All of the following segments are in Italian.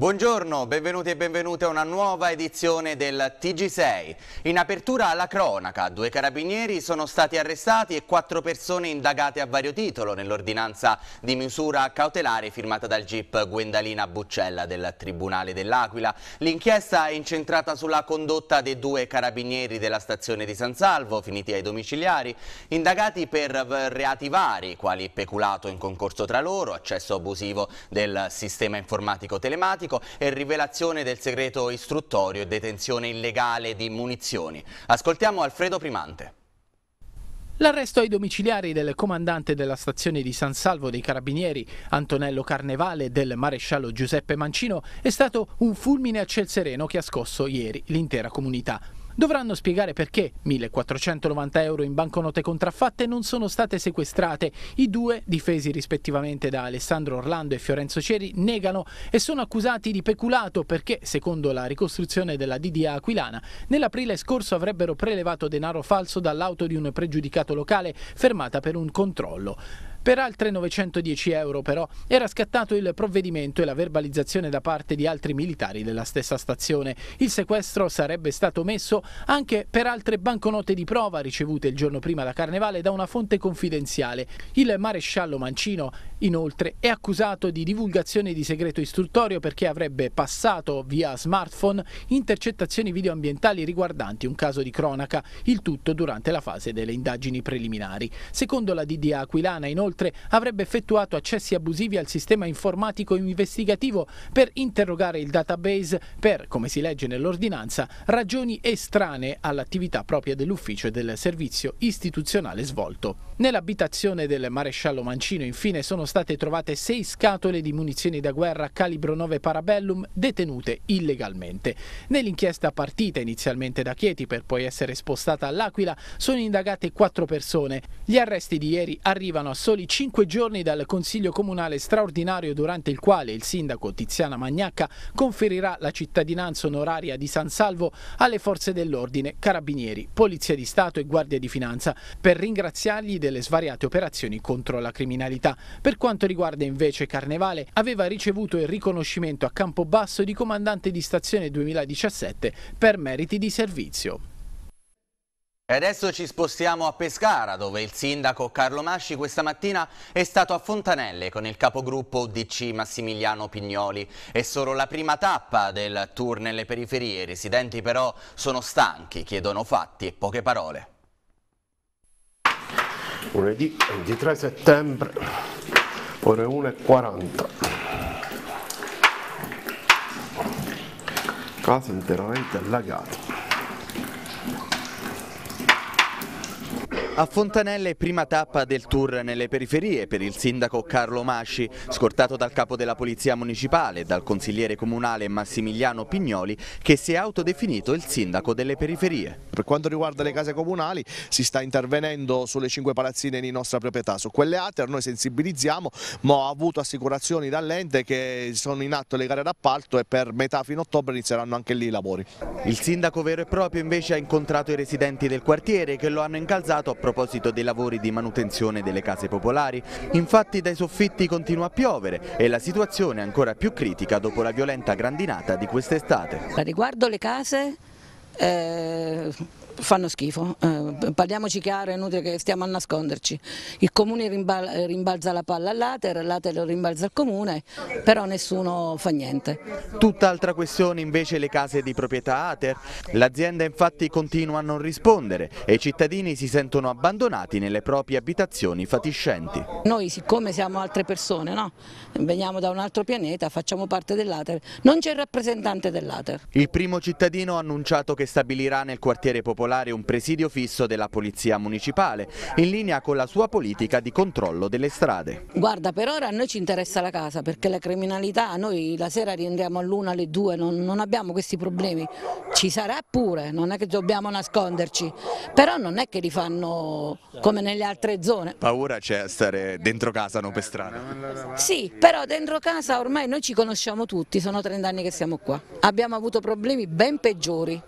Buongiorno, benvenuti e benvenute a una nuova edizione del TG6. In apertura alla cronaca, due carabinieri sono stati arrestati e quattro persone indagate a vario titolo nell'ordinanza di misura cautelare firmata dal GIP Gwendalina Buccella del Tribunale dell'Aquila. L'inchiesta è incentrata sulla condotta dei due carabinieri della stazione di San Salvo, finiti ai domiciliari, indagati per reati vari, quali peculato in concorso tra loro, accesso abusivo del sistema informatico telematico, Democratico e rivelazione del segreto istruttorio e detenzione illegale di munizioni. Ascoltiamo Alfredo Primante. L'arresto ai domiciliari del comandante della stazione di San Salvo dei Carabinieri, Antonello Carnevale, e del maresciallo Giuseppe Mancino è stato un fulmine a ciel sereno che ha scosso ieri l'intera comunità dovranno spiegare perché 1490 euro in banconote contraffatte non sono state sequestrate. I due, difesi rispettivamente da Alessandro Orlando e Fiorenzo Ceri, negano e sono accusati di peculato perché, secondo la ricostruzione della DDA Aquilana, nell'aprile scorso avrebbero prelevato denaro falso dall'auto di un pregiudicato locale fermata per un controllo. Per altre 910 euro però era scattato il provvedimento e la verbalizzazione da parte di altri militari della stessa stazione. Il sequestro sarebbe stato messo anche per altre banconote di prova ricevute il giorno prima da Carnevale da una fonte confidenziale. Il maresciallo Mancino Inoltre è accusato di divulgazione di segreto istruttorio perché avrebbe passato via smartphone intercettazioni videoambientali riguardanti un caso di cronaca, il tutto durante la fase delle indagini preliminari. Secondo la DDA Aquilana inoltre avrebbe effettuato accessi abusivi al sistema informatico investigativo per interrogare il database per, come si legge nell'ordinanza, ragioni estranee all'attività propria dell'ufficio e del servizio istituzionale svolto. Nell'abitazione del maresciallo Mancino infine sono state trovate sei scatole di munizioni da guerra calibro 9 Parabellum detenute illegalmente. Nell'inchiesta partita inizialmente da Chieti per poi essere spostata all'Aquila sono indagate quattro persone. Gli arresti di ieri arrivano a soli cinque giorni dal Consiglio Comunale straordinario durante il quale il sindaco Tiziana Magnacca conferirà la cittadinanza onoraria di San Salvo alle forze dell'ordine, carabinieri, polizia di Stato e guardia di finanza per ringraziargli delle svariate operazioni contro la criminalità. Per quanto riguarda invece Carnevale, aveva ricevuto il riconoscimento a Campobasso di comandante di stazione 2017 per meriti di servizio. E adesso ci spostiamo a Pescara, dove il sindaco Carlo Masci questa mattina è stato a Fontanelle con il capogruppo DC Massimiliano Pignoli. È solo la prima tappa del tour nelle periferie, i residenti però sono stanchi, chiedono fatti e poche parole. Lunedì 23 settembre ore 1.40 casa interamente allagata A Fontanelle prima tappa del tour nelle periferie per il sindaco Carlo Masci, scortato dal capo della polizia municipale e dal consigliere comunale Massimiliano Pignoli che si è autodefinito il sindaco delle periferie. Per quanto riguarda le case comunali si sta intervenendo sulle cinque palazzine di nostra proprietà, su quelle ATER noi sensibilizziamo ma ho avuto assicurazioni dall'ente che sono in atto le gare d'appalto e per metà fino ottobre inizieranno anche lì i lavori. Il sindaco vero e proprio invece ha incontrato i residenti del quartiere che lo hanno incalzato a proposito dei lavori di manutenzione delle case popolari. Infatti dai soffitti continua a piovere e la situazione è ancora più critica dopo la violenta grandinata di quest'estate. Riguardo le case... Eh fanno schifo, eh, parliamoci chiaro, è inutile che stiamo a nasconderci. Il comune rimbal rimbalza la palla all'Ater, l'Ater lo rimbalza al comune, però nessuno fa niente. Tutt'altra questione invece le case di proprietà Ater. L'azienda infatti continua a non rispondere e i cittadini si sentono abbandonati nelle proprie abitazioni fatiscenti. Noi siccome siamo altre persone, no? veniamo da un altro pianeta, facciamo parte dell'Ater, non c'è il rappresentante dell'Ater. Il primo cittadino ha annunciato che stabilirà nel quartiere popolare popolare un presidio fisso della Polizia Municipale, in linea con la sua politica di controllo delle strade. Guarda, per ora a noi ci interessa la casa, perché la criminalità, noi la sera rientriamo all'una, alle due, non, non abbiamo questi problemi. Ci sarà pure, non è che dobbiamo nasconderci, però non è che li fanno come nelle altre zone. Paura c'è stare dentro casa, non per strada? Sì, però dentro casa ormai noi ci conosciamo tutti, sono 30 anni che siamo qua. Abbiamo avuto problemi ben peggiori,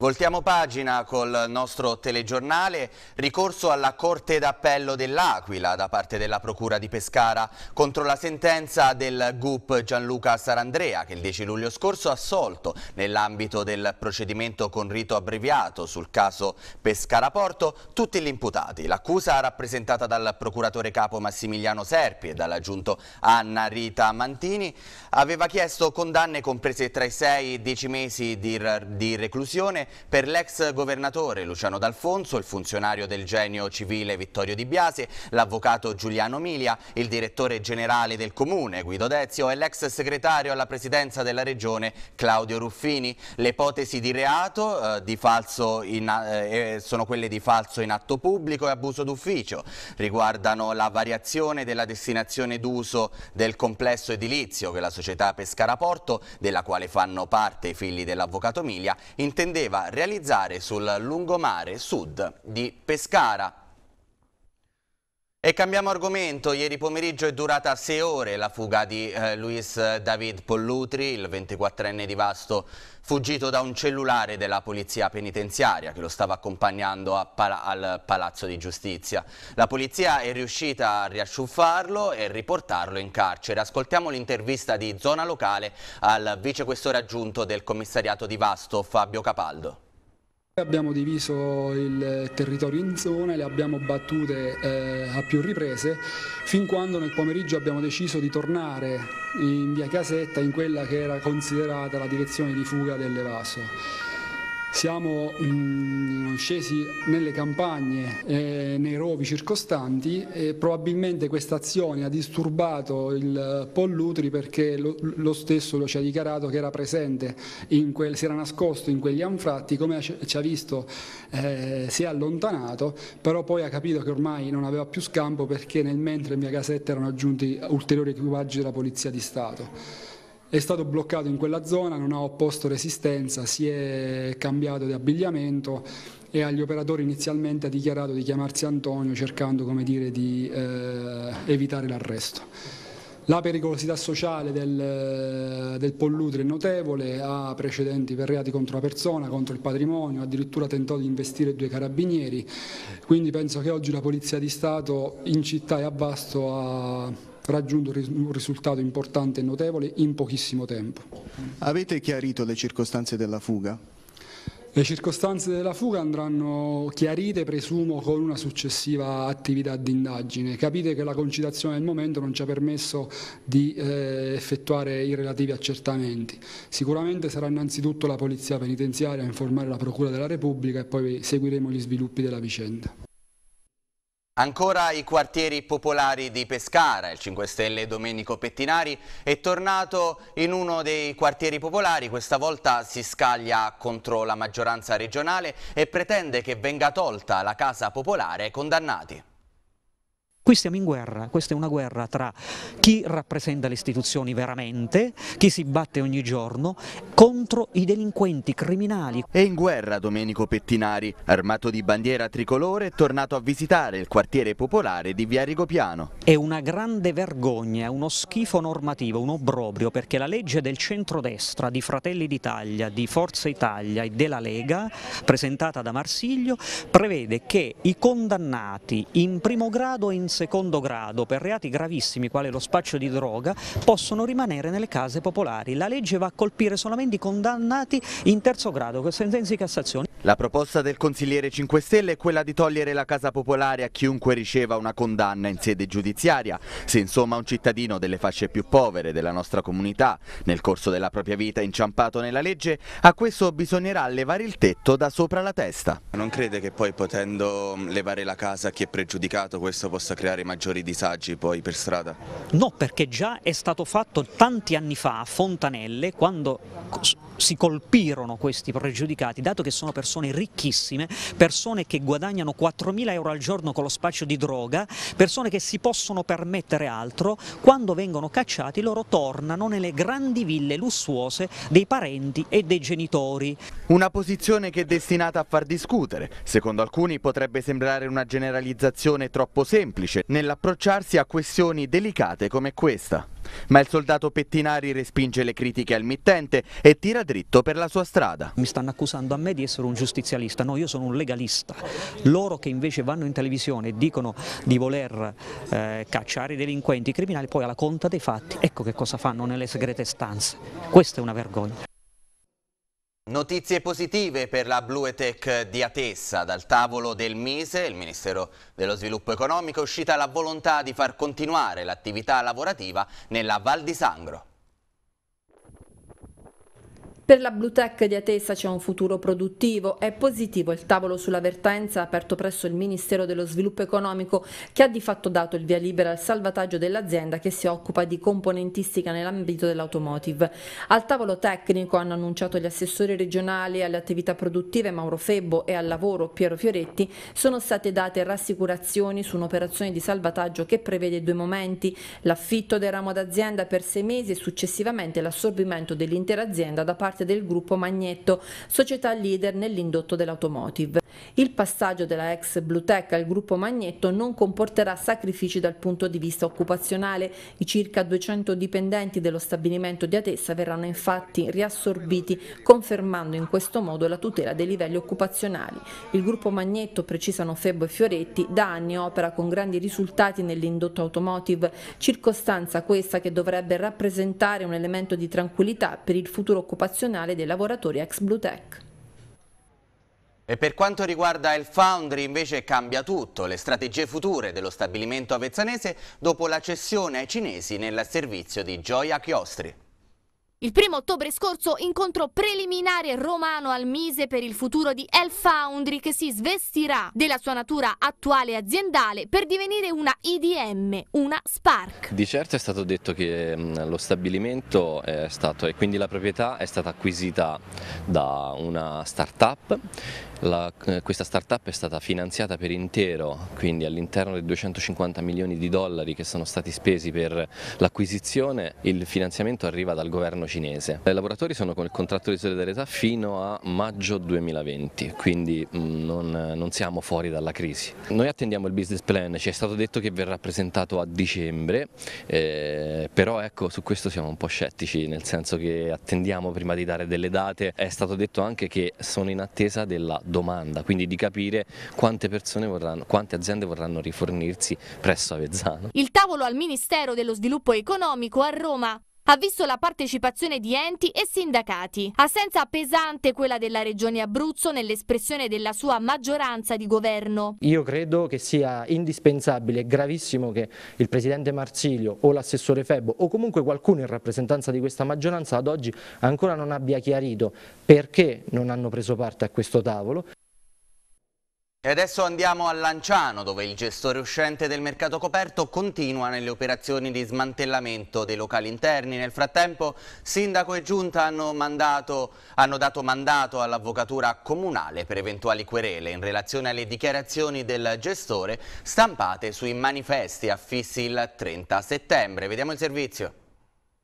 Voltiamo pagina col nostro telegiornale, ricorso alla Corte d'Appello dell'Aquila da parte della Procura di Pescara contro la sentenza del GUP Gianluca Sarandrea che il 10 luglio scorso ha assolto nell'ambito del procedimento con rito abbreviato sul caso Pescara Porto tutti gli imputati. L'accusa rappresentata dal procuratore capo Massimiliano Serpi e dall'aggiunto Anna Rita Mantini aveva chiesto condanne comprese tra i 6 e i 10 mesi di, di reclusione per l'ex governatore Luciano D'Alfonso, il funzionario del genio civile Vittorio Di Biase, l'avvocato Giuliano Milia, il direttore generale del comune Guido Dezio e l'ex segretario alla presidenza della regione Claudio Ruffini. Le ipotesi di reato eh, di in, eh, eh, sono quelle di falso in atto pubblico e abuso d'ufficio, riguardano la variazione della destinazione d'uso del complesso edilizio che la società Pescara Porto, della quale fanno parte i figli dell'avvocato Milia, intendeva realizzare sul lungomare sud di Pescara. E cambiamo argomento, ieri pomeriggio è durata sei ore la fuga di eh, Luis David Pollutri, il 24enne di Vasto, fuggito da un cellulare della polizia penitenziaria che lo stava accompagnando pala al Palazzo di Giustizia. La polizia è riuscita a riasciuffarlo e riportarlo in carcere. Ascoltiamo l'intervista di Zona Locale al vicequestore aggiunto del commissariato di Vasto, Fabio Capaldo. Abbiamo diviso il territorio in zone, le abbiamo battute eh, a più riprese, fin quando nel pomeriggio abbiamo deciso di tornare in via Casetta in quella che era considerata la direzione di fuga dell'Evaso. Siamo mh, mm, scesi nelle campagne e eh, nei rovi circostanti e probabilmente questa azione ha disturbato il eh, Pollutri perché lo, lo stesso lo ci ha dichiarato che era presente, quel, si era nascosto in quegli anfratti, come ci ha visto eh, si è allontanato, però poi ha capito che ormai non aveva più scampo perché nel mentre in mia casetta erano aggiunti ulteriori equipaggi della Polizia di Stato è stato bloccato in quella zona, non ha opposto resistenza, si è cambiato di abbigliamento e agli operatori inizialmente ha dichiarato di chiamarsi Antonio cercando dire, di eh, evitare l'arresto. La pericolosità sociale del, del pollutre è notevole, ha precedenti per reati contro la persona, contro il patrimonio, addirittura tentò di investire due carabinieri, quindi penso che oggi la Polizia di Stato in città e a Basto ha, raggiunto un risultato importante e notevole in pochissimo tempo. Avete chiarito le circostanze della fuga? Le circostanze della fuga andranno chiarite, presumo, con una successiva attività di indagine. Capite che la concitazione del momento non ci ha permesso di eh, effettuare i relativi accertamenti. Sicuramente sarà innanzitutto la Polizia Penitenziaria a informare la Procura della Repubblica e poi seguiremo gli sviluppi della vicenda. Ancora i quartieri popolari di Pescara, il 5 Stelle Domenico Pettinari è tornato in uno dei quartieri popolari, questa volta si scaglia contro la maggioranza regionale e pretende che venga tolta la casa popolare ai condannati. Qui siamo in guerra, questa è una guerra tra chi rappresenta le istituzioni veramente, chi si batte ogni giorno, contro i delinquenti criminali. È in guerra Domenico Pettinari, armato di bandiera tricolore, tornato a visitare il quartiere popolare di Via Rigopiano. È una grande vergogna, uno schifo normativo, un obbrobrio, perché la legge del centrodestra, di Fratelli d'Italia, di Forza Italia e della Lega, presentata da Marsiglio, prevede che i condannati in primo grado e in secondo grado per reati gravissimi quale lo spaccio di droga possono rimanere nelle case popolari. La legge va a colpire solamente i condannati in terzo grado, con sentenze di Cassazione. La proposta del consigliere 5 Stelle è quella di togliere la casa popolare a chiunque riceva una condanna in sede giudiziaria. Se insomma un cittadino delle fasce più povere della nostra comunità nel corso della propria vita è inciampato nella legge, a questo bisognerà levare il tetto da sopra la testa. Non crede che poi potendo mm, levare la casa a chi è pregiudicato questo possa creare maggiori disagi poi per strada? No, perché già è stato fatto tanti anni fa a Fontanelle quando si colpirono questi pregiudicati, dato che sono persone ricchissime, persone che guadagnano 4.000 euro al giorno con lo spaccio di droga, persone che si possono permettere altro, quando vengono cacciati loro tornano nelle grandi ville lussuose dei parenti e dei genitori. Una posizione che è destinata a far discutere. Secondo alcuni potrebbe sembrare una generalizzazione troppo semplice nell'approcciarsi a questioni delicate come questa. Ma il soldato Pettinari respinge le critiche al mittente e tira dritto per la sua strada. Mi stanno accusando a me di essere un giustizialista, no io sono un legalista. Loro che invece vanno in televisione e dicono di voler eh, cacciare i delinquenti, i criminali, poi alla conta dei fatti, ecco che cosa fanno nelle segrete stanze. Questa è una vergogna. Notizie positive per la Blue Tech di Atessa. Dal tavolo del Mise, il Ministero dello Sviluppo Economico, è uscita la volontà di far continuare l'attività lavorativa nella Val di Sangro. Per la Blue Tech di Atesa c'è un futuro produttivo, è positivo il tavolo sulla vertenza aperto presso il Ministero dello Sviluppo Economico che ha di fatto dato il via libera al salvataggio dell'azienda che si occupa di componentistica nell'ambito dell'automotive. Al tavolo tecnico hanno annunciato gli assessori regionali alle attività produttive Mauro Febbo e al lavoro Piero Fioretti sono state date rassicurazioni su un'operazione di salvataggio che prevede due momenti, l'affitto del ramo d'azienda per sei mesi e successivamente l'assorbimento dell'intera azienda da parte parte del gruppo Magneto, società leader nell'indotto dell'automotive. Il passaggio della ex Blutech al gruppo Magneto non comporterà sacrifici dal punto di vista occupazionale. I circa 200 dipendenti dello stabilimento di Atessa verranno infatti riassorbiti, confermando in questo modo la tutela dei livelli occupazionali. Il gruppo Magneto, precisano Febbo e Fioretti, da anni opera con grandi risultati nell'indotto automotive, circostanza questa che dovrebbe rappresentare un elemento di tranquillità per il futuro occupazionale dei lavoratori ex Blutech. E per quanto riguarda il Foundry invece cambia tutto, le strategie future dello stabilimento avezzanese dopo la cessione ai cinesi nel servizio di Gioia Chiostri. Il primo ottobre scorso incontro preliminare romano al Mise per il futuro di El Foundry che si svestirà della sua natura attuale aziendale per divenire una IDM, una Spark. Di certo è stato detto che lo stabilimento è stato e quindi la proprietà è stata acquisita da una start-up la, eh, questa startup è stata finanziata per intero, quindi all'interno dei 250 milioni di dollari che sono stati spesi per l'acquisizione, il finanziamento arriva dal governo cinese. I lavoratori sono con il contratto di solidarietà fino a maggio 2020, quindi mm, non, non siamo fuori dalla crisi. Noi attendiamo il business plan, ci è stato detto che verrà presentato a dicembre, eh, però ecco su questo siamo un po' scettici, nel senso che attendiamo prima di dare delle date, è stato detto anche che sono in attesa della domanda, quindi di capire quante persone vorranno, quante aziende vorranno rifornirsi presso Avezzano. Il tavolo al Ministero dello Sviluppo Economico a Roma ha visto la partecipazione di enti e sindacati. Assenza pesante quella della Regione Abruzzo nell'espressione della sua maggioranza di governo. Io credo che sia indispensabile e gravissimo che il Presidente Marsilio o l'assessore Febbo o comunque qualcuno in rappresentanza di questa maggioranza ad oggi ancora non abbia chiarito perché non hanno preso parte a questo tavolo. E adesso andiamo a Lanciano, dove il gestore uscente del mercato coperto continua nelle operazioni di smantellamento dei locali interni. Nel frattempo sindaco e giunta hanno, mandato, hanno dato mandato all'avvocatura comunale per eventuali querele in relazione alle dichiarazioni del gestore stampate sui manifesti affissi il 30 settembre. Vediamo il servizio.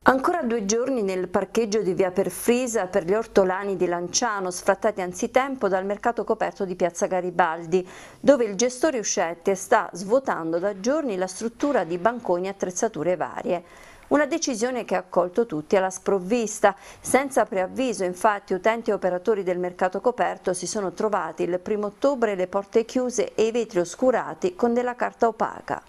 Ancora due giorni nel parcheggio di via Perfrisa per gli ortolani di Lanciano, sfrattati anzitempo dal mercato coperto di piazza Garibaldi, dove il gestore Uscetti sta svuotando da giorni la struttura di banconi e attrezzature varie. Una decisione che ha colto tutti alla sprovvista. Senza preavviso, infatti, utenti e operatori del mercato coperto si sono trovati il 1 ottobre le porte chiuse e i vetri oscurati con della carta opaca.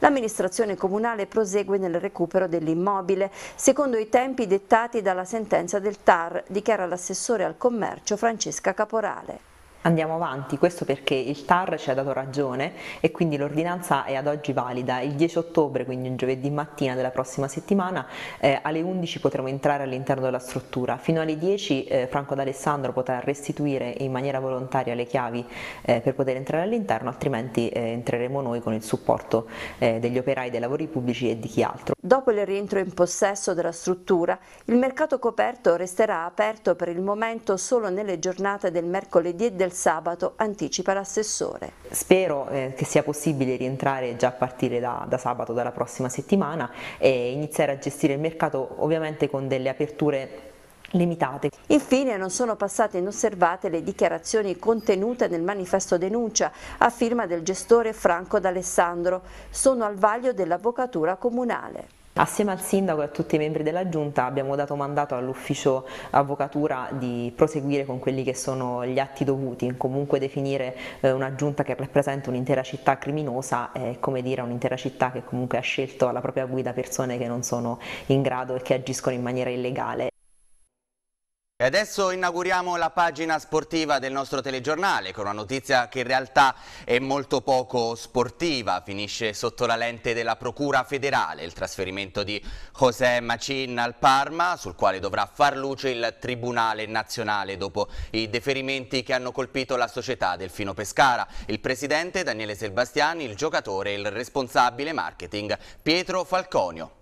L'amministrazione comunale prosegue nel recupero dell'immobile, secondo i tempi dettati dalla sentenza del TAR, dichiara l'assessore al commercio Francesca Caporale. Andiamo avanti, questo perché il TAR ci ha dato ragione e quindi l'ordinanza è ad oggi valida. Il 10 ottobre, quindi un giovedì mattina della prossima settimana, eh, alle 11 potremo entrare all'interno della struttura. Fino alle 10 eh, Franco D'Alessandro potrà restituire in maniera volontaria le chiavi eh, per poter entrare all'interno, altrimenti eh, entreremo noi con il supporto eh, degli operai dei lavori pubblici e di chi altro. Dopo il rientro in possesso della struttura, il mercato coperto resterà aperto per il momento solo nelle giornate del mercoledì e del sabato, anticipa l'assessore. Spero eh, che sia possibile rientrare già a partire da, da sabato, dalla prossima settimana e iniziare a gestire il mercato ovviamente con delle aperture limitate. Infine non sono passate inosservate le dichiarazioni contenute nel manifesto denuncia a firma del gestore Franco D'Alessandro. Sono al vaglio dell'avvocatura comunale. Assieme al sindaco e a tutti i membri della giunta abbiamo dato mandato all'ufficio avvocatura di proseguire con quelli che sono gli atti dovuti, comunque definire eh, una giunta che rappresenta un'intera città criminosa è come dire un'intera città che comunque ha scelto alla propria guida persone che non sono in grado e che agiscono in maniera illegale. E adesso inauguriamo la pagina sportiva del nostro telegiornale con una notizia che in realtà è molto poco sportiva. Finisce sotto la lente della Procura federale il trasferimento di José Macin al Parma, sul quale dovrà far luce il Tribunale nazionale dopo i deferimenti che hanno colpito la società Delfino Pescara. Il presidente Daniele Sebastiani, il giocatore e il responsabile marketing Pietro Falconio.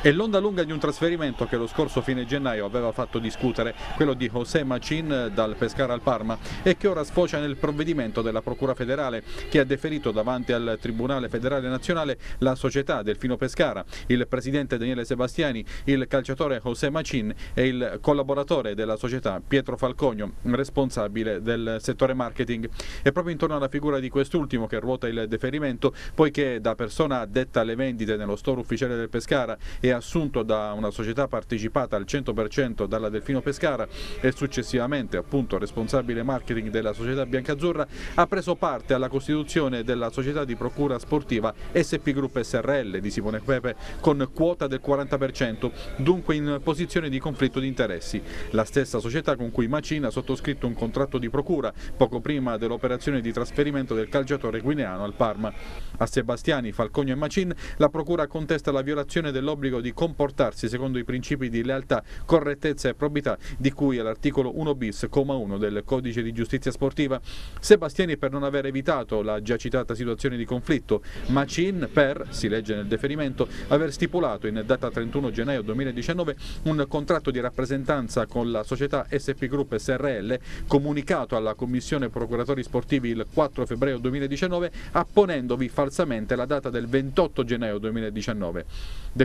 È l'onda lunga di un trasferimento che lo scorso fine gennaio aveva fatto discutere, quello di José Macin eh, dal Pescara al Parma e che ora sfocia nel provvedimento della Procura federale che ha deferito davanti al Tribunale federale nazionale la società Delfino Pescara, il presidente Daniele Sebastiani, il calciatore José Macin e il collaboratore della società Pietro Falcogno, responsabile del settore marketing. È proprio intorno alla figura di quest'ultimo che ruota il deferimento, poiché da persona addetta alle vendite nello store ufficiale del Pescara e assunto da una società partecipata al 100% dalla Delfino Pescara e successivamente appunto responsabile marketing della società biancazzurra, ha preso parte alla costituzione della società di procura sportiva SP Group SRL di Simone Pepe con quota del 40%, dunque in posizione di conflitto di interessi. La stessa società con cui Macina ha sottoscritto un contratto di procura poco prima dell'operazione di trasferimento del calciatore guineano al Parma. A Sebastiani, Falcogno e Macin la procura contesta la violazione del l'obbligo di comportarsi secondo i principi di lealtà, correttezza e probità di cui all'articolo 1 bis, comma 1 del codice di giustizia sportiva. Sebastiani per non aver evitato la già citata situazione di conflitto, Macin per, si legge nel deferimento, aver stipulato in data 31 gennaio 2019 un contratto di rappresentanza con la società SP Group SRL comunicato alla Commissione Procuratori Sportivi il 4 febbraio 2019 apponendovi falsamente la data del 28 gennaio 2019.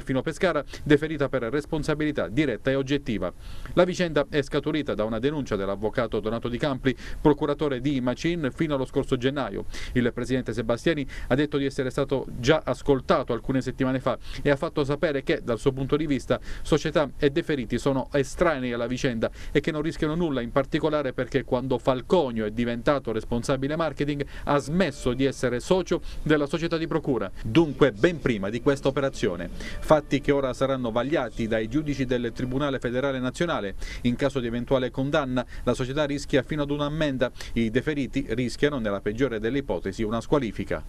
Delfino Pescara, deferita per responsabilità diretta e oggettiva. La vicenda è scaturita da una denuncia dell'avvocato Donato Di Campli, procuratore di Macin, fino allo scorso gennaio. Il presidente Sebastiani ha detto di essere stato già ascoltato alcune settimane fa e ha fatto sapere che, dal suo punto di vista, società e deferiti sono estranei alla vicenda e che non rischiano nulla, in particolare perché quando Falconio è diventato responsabile marketing ha smesso di essere socio della società di procura, dunque ben prima di questa operazione fatti che ora saranno vagliati dai giudici del Tribunale federale nazionale. In caso di eventuale condanna, la società rischia fino ad un'ammenda. I deferiti rischiano, nella peggiore delle ipotesi, una squalifica.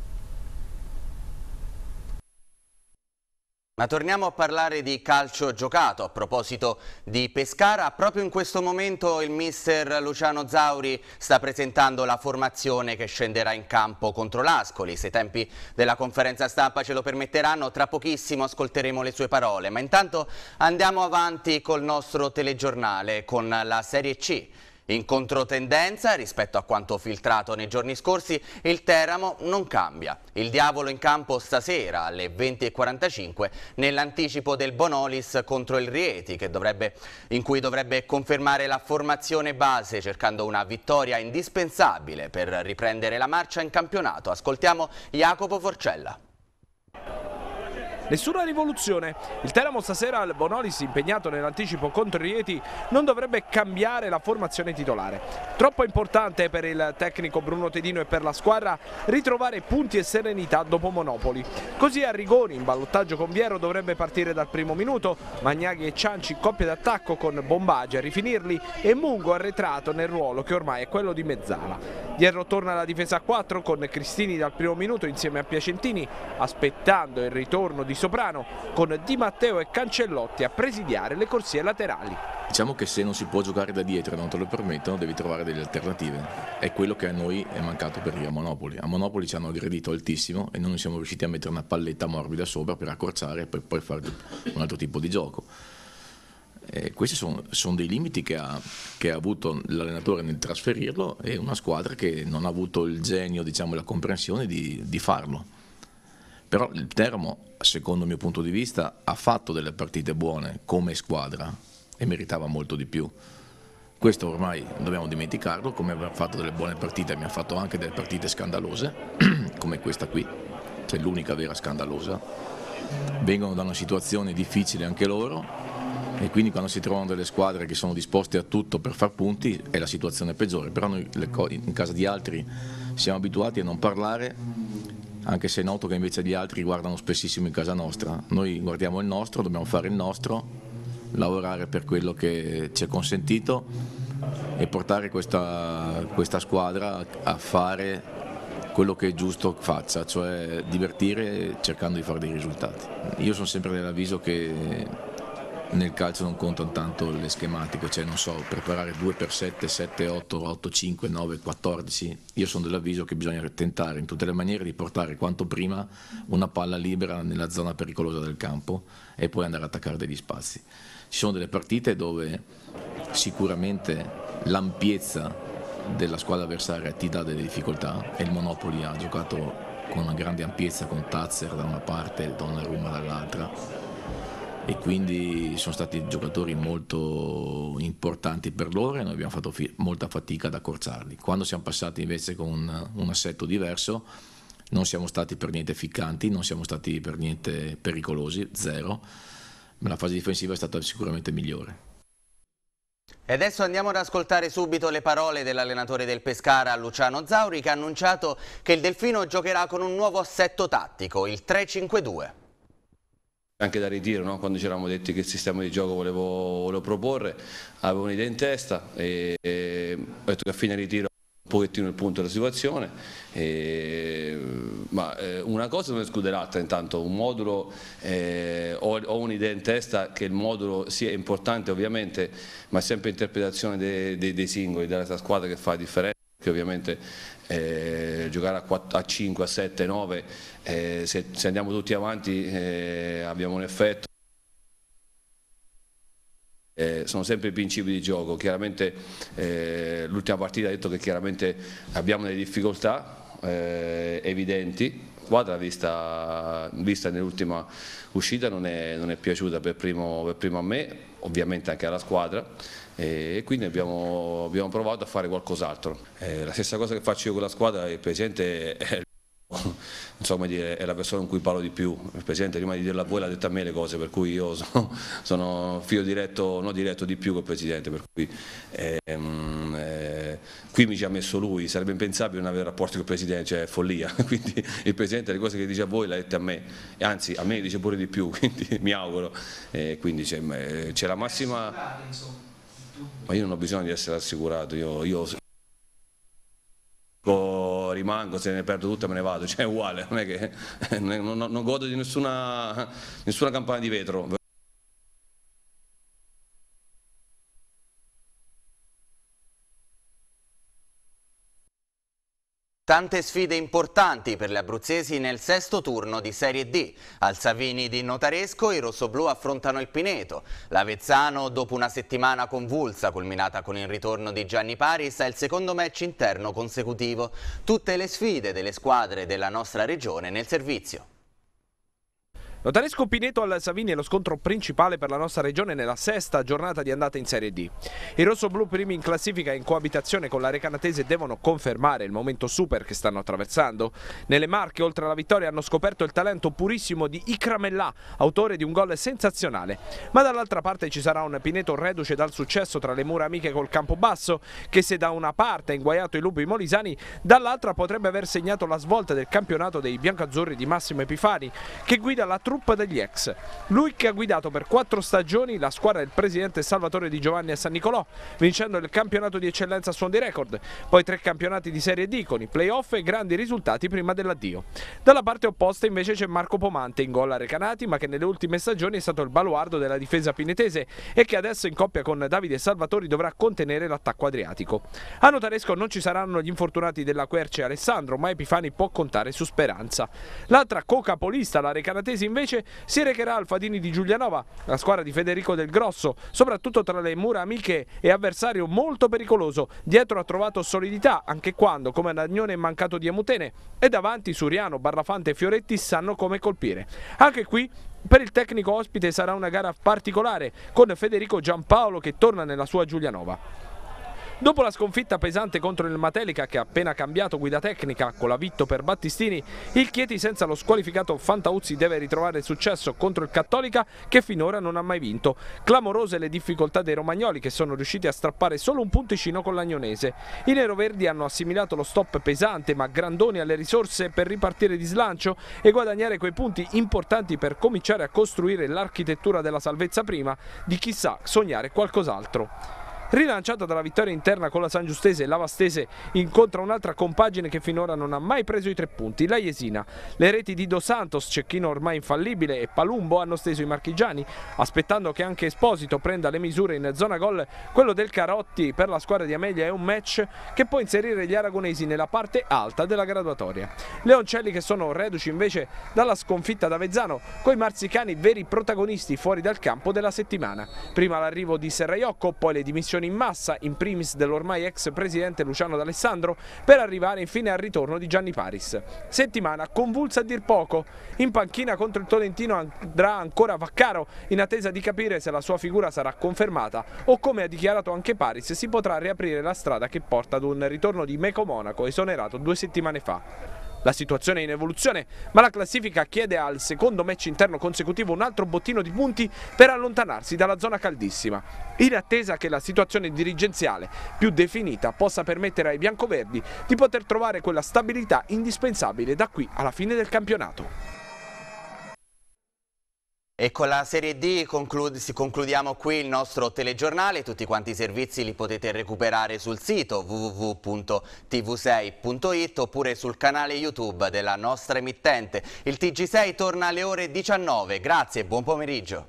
Ma torniamo a parlare di calcio giocato. A proposito di Pescara, proprio in questo momento il mister Luciano Zauri sta presentando la formazione che scenderà in campo contro l'Ascoli. Se i tempi della conferenza stampa ce lo permetteranno, tra pochissimo ascolteremo le sue parole. Ma intanto andiamo avanti col nostro telegiornale, con la Serie C. In controtendenza, rispetto a quanto filtrato nei giorni scorsi, il Teramo non cambia. Il diavolo in campo stasera alle 20.45 nell'anticipo del Bonolis contro il Rieti, dovrebbe, in cui dovrebbe confermare la formazione base cercando una vittoria indispensabile per riprendere la marcia in campionato. Ascoltiamo Jacopo Forcella. Nessuna rivoluzione. Il Teramo stasera al Bonolis impegnato nell'anticipo contro Rieti non dovrebbe cambiare la formazione titolare. Troppo importante per il tecnico Bruno Tedino e per la squadra ritrovare punti e serenità dopo Monopoli. Così Arrigoni in ballottaggio con Viero dovrebbe partire dal primo minuto, Magnaghi e Cianci coppia d'attacco con Bombage a rifinirli e Mungo arretrato nel ruolo che ormai è quello di mezzala. Dietro torna la difesa a 4 con Cristini dal primo minuto insieme a Piacentini aspettando il ritorno di Soprano, con Di Matteo e Cancellotti a presidiare le corsie laterali. Diciamo che se non si può giocare da dietro e non te lo permettono devi trovare delle alternative. È quello che a noi è mancato per a Monopoli. A Monopoli ci hanno aggredito altissimo e noi non siamo riusciti a mettere una palletta morbida sopra per accorciare e poi, poi fare un altro tipo di gioco. Eh, questi sono, son dei limiti che ha, che ha, avuto l'allenatore nel trasferirlo e una squadra che non ha avuto il genio, diciamo, la comprensione di, di farlo. Però il Teramo, secondo il mio punto di vista, ha fatto delle partite buone come squadra e meritava molto di più. Questo ormai dobbiamo dimenticarlo, come abbiamo fatto delle buone partite, abbiamo fatto anche delle partite scandalose, come questa qui, che è cioè l'unica vera scandalosa. Vengono da una situazione difficile anche loro e quindi quando si trovano delle squadre che sono disposte a tutto per far punti è la situazione peggiore, però noi in casa di altri siamo abituati a non parlare anche se è noto che invece gli altri guardano spessissimo in casa nostra. Noi guardiamo il nostro, dobbiamo fare il nostro, lavorare per quello che ci è consentito e portare questa, questa squadra a fare quello che è giusto che faccia, cioè divertire cercando di fare dei risultati. Io sono sempre dell'avviso che nel calcio non contano tanto le schematiche, cioè non so, preparare 2 per 7, 7, 8, 8, 5, 9, 14. Io sono dell'avviso che bisogna tentare in tutte le maniere di portare quanto prima una palla libera nella zona pericolosa del campo e poi andare ad attaccare degli spazi. Ci sono delle partite dove sicuramente l'ampiezza della squadra avversaria ti dà delle difficoltà e il Monopoli ha giocato con una grande ampiezza con Tazzer da una parte e Donnarumma dall'altra e quindi sono stati giocatori molto importanti per loro e noi abbiamo fatto fi- molta fatica ad accorciarli. Quando siamo passati invece con un, un assetto diverso non siamo stati per niente ficcanti, non siamo stati per niente pericolosi, zero, ma la fase difensiva è stata sicuramente migliore. E adesso andiamo ad ascoltare subito le parole dell'allenatore del Pescara Luciano Zauri che ha annunciato che il Delfino giocherà con un nuovo assetto tattico, il 3-5-2 anche da ritiro, no? quando ci eravamo detti che sistema di gioco volevo, volevo proporre, avevo un'idea in testa e, e, ho detto che a fine ritiro un pochettino il punto della situazione, e, ma eh, una cosa non esclude l'altra intanto, un modulo, eh, ho, ho un'idea in testa che il modulo sia importante ovviamente, ma è sempre interpretazione dei, dei, dei singoli, della squadra che fa la differenza che ovviamente eh, giocare a, 4, a, 5, a 7, 9, eh, se, se, andiamo tutti avanti eh, abbiamo un effetto. Eh, sono sempre i principi di gioco, chiaramente eh, l'ultima partita ha detto che chiaramente abbiamo delle difficoltà eh, evidenti, la squadra vista, vista nell'ultima uscita non è, non è piaciuta per primo, per primo a me, ovviamente anche alla squadra, e quindi abbiamo, abbiamo provato a fare qualcos'altro. Eh, la stessa cosa che faccio io con la squadra, il presidente è insomma dire, è la persona con cui parlo di più, il Presidente prima di dirla a voi l'ha detta a me le cose, per cui io sono, sono figlio diretto, non diretto di più col Presidente, per cui ehm, eh, qui mi ci ha messo lui, sarebbe impensabile non avere rapporti con il Presidente, cioè è follia, quindi il Presidente le cose che dice a voi le ha dette a me, e anzi a me dice pure di più, quindi mi auguro, eh, quindi c'è la massima ma io non ho bisogno di essere assicurato, io, io rimango, se ne perdo tutte me ne vado, cioè è uguale, non è che non, non godo di nessuna, nessuna campana di vetro. Tante sfide importanti per le abruzzesi nel sesto turno di Serie D. Al Savini di Notaresco i rossoblù affrontano il Pineto. L'Avezzano, dopo una settimana convulsa, culminata con il ritorno di Gianni Paris, ha il secondo match interno consecutivo. Tutte le sfide delle squadre della nostra regione nel servizio. Notaresco Pineto al Savini è lo scontro principale per la nostra regione nella sesta giornata di andata in Serie D. I rossoblù primi in classifica in coabitazione con la Recanatese devono confermare il momento super che stanno attraversando. Nelle Marche, oltre alla vittoria, hanno scoperto il talento purissimo di Icramellà, autore di un gol sensazionale. Ma dall'altra parte ci sarà un Pineto reduce dal successo tra le mura amiche col Campobasso, che se da una parte ha inguaiato i lupi molisani, dall'altra potrebbe aver segnato la svolta del campionato dei biancazzurri di Massimo Epifani, che guida la truppa degli ex. Lui che ha guidato per quattro stagioni la squadra del presidente Salvatore Di Giovanni a San Nicolò, vincendo il campionato di eccellenza a suon di record, poi tre campionati di Serie D con i playoff e grandi risultati prima dell'addio. Dalla parte opposta invece c'è Marco Pomante in gol a Recanati, ma che nelle ultime stagioni è stato il baluardo della difesa pinetese e che adesso in coppia con Davide Salvatori dovrà contenere l'attacco adriatico. A Notaresco non ci saranno gli infortunati della Querce e Alessandro, ma Epifani può contare su Speranza. L'altra co-capolista, la Recanatesi invece, invece si recherà al Fadini di Giulianova, la squadra di Federico Del Grosso, soprattutto tra le mura amiche e avversario molto pericoloso. Dietro ha trovato solidità anche quando, come ad Agnone, è mancato di Amutene e davanti Suriano, Barrafante e Fioretti sanno come colpire. Anche qui per il tecnico ospite sarà una gara particolare con Federico Giampaolo che torna nella sua Giulianova. Dopo la sconfitta pesante contro il Matelica che ha appena cambiato guida tecnica con la Vitto per Battistini, il Chieti senza lo squalificato Fantauzzi deve ritrovare il successo contro il Cattolica che finora non ha mai vinto. Clamorose le difficoltà dei romagnoli che sono riusciti a strappare solo un punticino con l'Agnonese. I neroverdi hanno assimilato lo stop pesante ma Grandoni ha le risorse per ripartire di slancio e guadagnare quei punti importanti per cominciare a costruire l'architettura della salvezza prima di chissà sognare qualcos'altro. Rilanciata dalla vittoria interna con la San Giustese, la Vastese incontra un'altra compagine che finora non ha mai preso i tre punti, la Jesina. Le reti di Dos Santos, Cecchino ormai infallibile e Palumbo hanno steso i marchigiani, aspettando che anche Esposito prenda le misure in zona gol. Quello del Carotti per la squadra di Amelia è un match che può inserire gli aragonesi nella parte alta della graduatoria. Leoncelli che sono reduci invece dalla sconfitta da Vezzano, coi marzicani veri protagonisti fuori dal campo della settimana. Prima l'arrivo di Serraiocco, poi le dimissioni dimissioni in massa, in primis dell'ormai ex presidente Luciano D'Alessandro, per arrivare infine al ritorno di Gianni Paris. Settimana convulsa a dir poco, in panchina contro il Tolentino andrà ancora Vaccaro in attesa di capire se la sua figura sarà confermata o come ha dichiarato anche Paris si potrà riaprire la strada che porta ad un ritorno di Meco Monaco esonerato due settimane fa. La situazione è in evoluzione, ma la classifica chiede al secondo match interno consecutivo un altro bottino di punti per allontanarsi dalla zona caldissima, in attesa che la situazione dirigenziale più definita possa permettere ai biancoverdi di poter trovare quella stabilità indispensabile da qui alla fine del campionato. E con la Serie D conclud concludiamo qui il nostro telegiornale, tutti quanti i servizi li potete recuperare sul sito www.tv6.it oppure sul canale YouTube della nostra emittente. Il TG6 torna alle ore 19, grazie e buon pomeriggio.